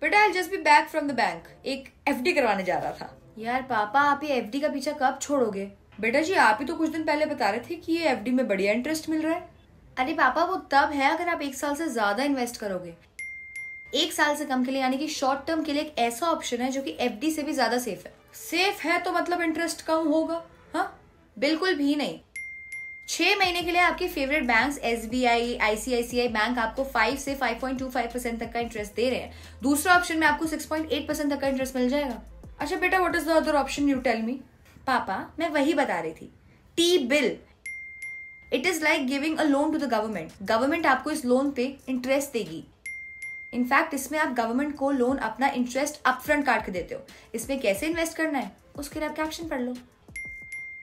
बेटा I just be back from the bank एक डी करवाने जा रहा था यार पापा आप ये डी का पीछा कब छोड़ोगे बेटा जी आप ही तो कुछ दिन पहले बता रहे थे कि ये डी में बढ़िया इंटरेस्ट मिल रहा है अरे पापा वो तब है अगर आप एक साल से ज्यादा इन्वेस्ट करोगे एक साल से कम के लिए यानी कि शॉर्ट टर्म के लिए एक ऐसा ऑप्शन है जो कि एफडी से भी ज्यादा सेफ है सेफ है तो मतलब इंटरेस्ट कम होगा हाँ बिल्कुल भी नहीं छह महीने के लिए आपके favourite bank S B I ICICI bank आपको फाइव से five point two five percent तक का इंटरेस्ट दे रहे हैं दूसरा ऑप्शन में आपको सिक्स पॉइंट एट परसेंट तक का इंटरेस्ट मिल जाएगा अच्छा बेटा what is the other option you tell me पापा मैं वही बता रही थी T bill it is like giving a loan to the government government आपको इस लोन पे इंटरेस्ट देगी इनफैक्ट इसमें आप गवर्नमेंट को लोन अपना इंटरेस्ट अपफ्रंट काट के देते हो इसमें कैसे इन्वेस्ट करना है उसके लिए आप क्या पढ़ लो